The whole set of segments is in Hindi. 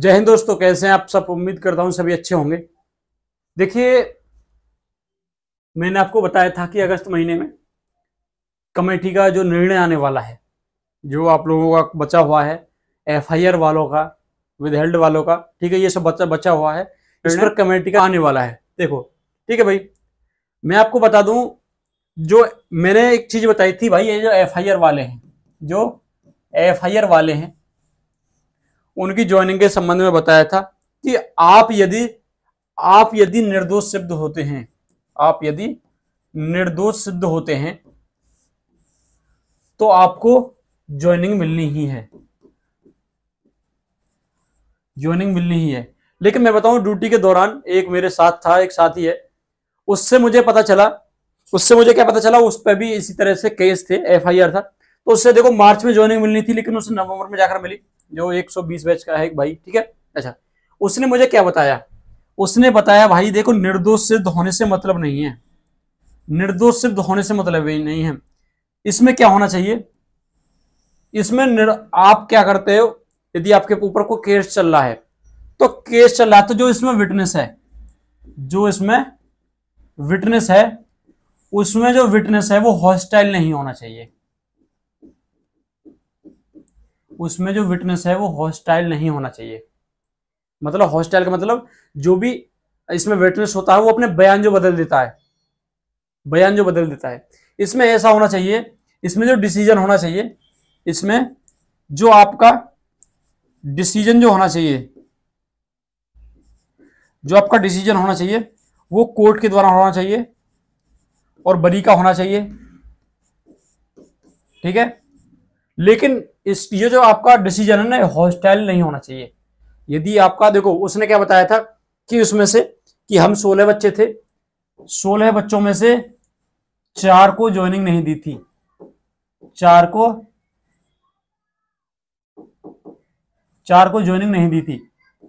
जय हिंद दोस्तों कैसे हैं आप सब उम्मीद करता हूं सभी अच्छे होंगे देखिए मैंने आपको बताया था कि अगस्त महीने में कमेटी का जो निर्णय आने वाला है जो आप लोगों का बचा हुआ है एफआईआर वालों का विदहेल्ड वालों का ठीक है ये सब बचा बचा हुआ है इस पर कमेटी का आने वाला है देखो ठीक है भाई मैं आपको बता दूं जो मैंने एक चीज बताई थी भाई ये जो एफ वाले हैं जो एफ वाले हैं उनकी ज्वाइनिंग के संबंध में बताया था कि आप यदि आप यदि निर्दोष सिद्ध होते हैं आप यदि निर्दोष सिद्ध होते हैं तो आपको ज्वाइनिंग मिलनी ही है ज्वाइनिंग मिलनी ही है लेकिन मैं बताऊं ड्यूटी के दौरान एक मेरे साथ था एक साथी है उससे मुझे पता चला उससे मुझे क्या पता चला उस पर भी इसी तरह से केस थे एफआईआर था तो उससे देखो मार्च में ज्वाइनिंग मिलनी थी लेकिन उसे नवंबर में जाकर मिली जो 120 बैच का है एक भाई ठीक है अच्छा उसने मुझे क्या बताया उसने बताया भाई देखो निर्दोष सिद्ध होने से मतलब नहीं है निर्दोष सिद्ध होने से मतलब नहीं है इसमें क्या होना चाहिए इसमें निर... आप क्या करते हो यदि आपके ऊपर को केस चल रहा है तो केस चल रहा है तो जो इसमें विटनेस है जो इसमें विटनेस है उसमें जो विटनेस है वो हॉस्टाइल नहीं होना चाहिए उसमें जो विटनेस है वो हॉस्टाइल नहीं होना चाहिए मतलब हॉस्टाइल का मतलब जो भी इसमें विटनेस होता है वो अपने बयान जो बदल देता है बयान जो बदल देता है इसमें ऐसा होना चाहिए इसमें जो डिसीजन होना चाहिए इसमें जो आपका डिसीजन जो होना चाहिए जो आपका डिसीजन होना चाहिए वो कोर्ट के द्वारा होना चाहिए और बरी का होना चाहिए ठीक है लेकिन इस ये जो आपका डिसीजन है ना हॉस्टाइल नहीं होना चाहिए यदि आपका देखो उसने क्या बताया था कि उसमें से कि हम सोलह बच्चे थे सोलह बच्चों में से चार को ज्वाइनिंग नहीं दी थी चार को चार को ज्वाइनिंग नहीं दी थी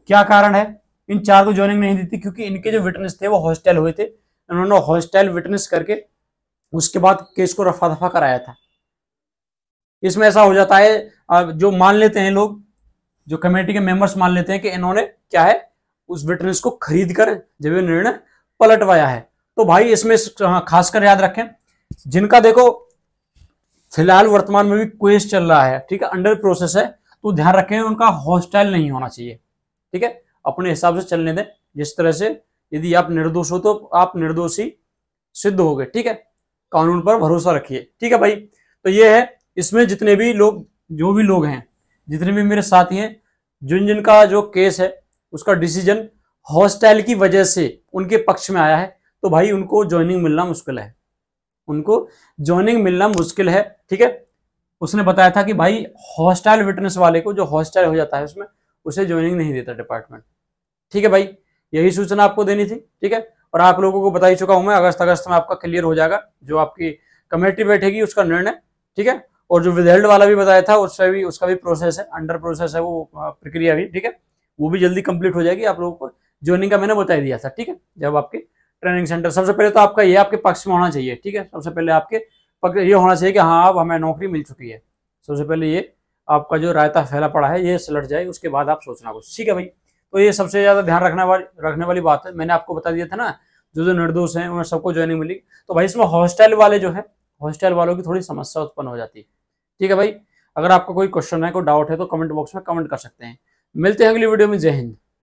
क्या कारण है इन चार को ज्वाइनिंग नहीं दी थी क्योंकि इनके जो विटनेस थे वो हॉस्टल हुए थे उन्होंने हॉस्टल विटनेस करके उसके बाद केस को रफा दफा कराया था इसमें ऐसा हो जाता है जो मान लेते हैं लोग जो कमेटी के मेंबर्स मान लेते हैं कि इन्होंने क्या है उस विटनेस को खरीद कर जब निर्णय पलटवाया है तो भाई इसमें खासकर याद रखें जिनका देखो फिलहाल वर्तमान में भी क्वेश्चन चल रहा है ठीक है अंडर प्रोसेस है तो ध्यान रखें उनका हॉस्टाइल नहीं होना चाहिए ठीक है अपने हिसाब से चलने दें जिस तरह से यदि आप निर्दोष हो तो आप निर्दोषी सिद्ध हो गए ठीक है कानून पर भरोसा रखिए ठीक है भाई तो ये है इसमें जितने भी लोग जो भी लोग हैं जितने भी मेरे साथी हैं जिन जिनका जो केस है उसका डिसीजन हॉस्टाइल की वजह से उनके पक्ष में आया है तो भाई उनको ज्वाइनिंग मिलना मुश्किल है उनको ज्वाइनिंग मिलना मुश्किल है ठीक है उसने बताया था कि भाई हॉस्टाइल विटनेस वाले को जो हॉस्टाइल हो जाता है उसमें उसे ज्वाइनिंग नहीं देता डिपार्टमेंट ठीक है भाई यही सूचना आपको देनी थी ठीक है और आप लोगों को बता ही चुका हूं मैं अगस्त अगस्त में आपका क्लियर हो जाएगा जो आपकी कमेटी बैठेगी उसका निर्णय ठीक है और जो विदेल्ड वाला भी बताया था उसमें भी उसका भी प्रोसेस है अंडर प्रोसेस है वो प्रक्रिया भी ठीक है वो भी जल्दी कंप्लीट हो जाएगी आप लोगों को ज्वाइनिंग का मैंने बताया दिया था ठीक है जब आपके ट्रेनिंग सेंटर सबसे पहले तो आपका ये आपके पक्ष में होना चाहिए ठीक है सबसे पहले आपके पक्ष ये होना चाहिए कि हाँ अब हमें नौकरी मिल चुकी है सबसे पहले ये आपका जो रायता फैला पड़ा है ये सलट जाए उसके बाद आप सोचना कुछ ठीक है भाई तो ये सबसे ज़्यादा ध्यान रखने वाली रखने वाली बात है मैंने आपको बता दिया था ना जो जो निर्दोष हैं उन्हें सबको ज्वाइनिंग मिली तो भाई इसमें हॉस्टल वाले जो है हॉस्टल वालों की थोड़ी समस्या उत्पन्न हो जाती है ठीक है भाई अगर आपका कोई क्वेश्चन है कोई डाउट है तो कमेंट बॉक्स में कमेंट कर सकते हैं मिलते हैं अगली वीडियो में जय हिंद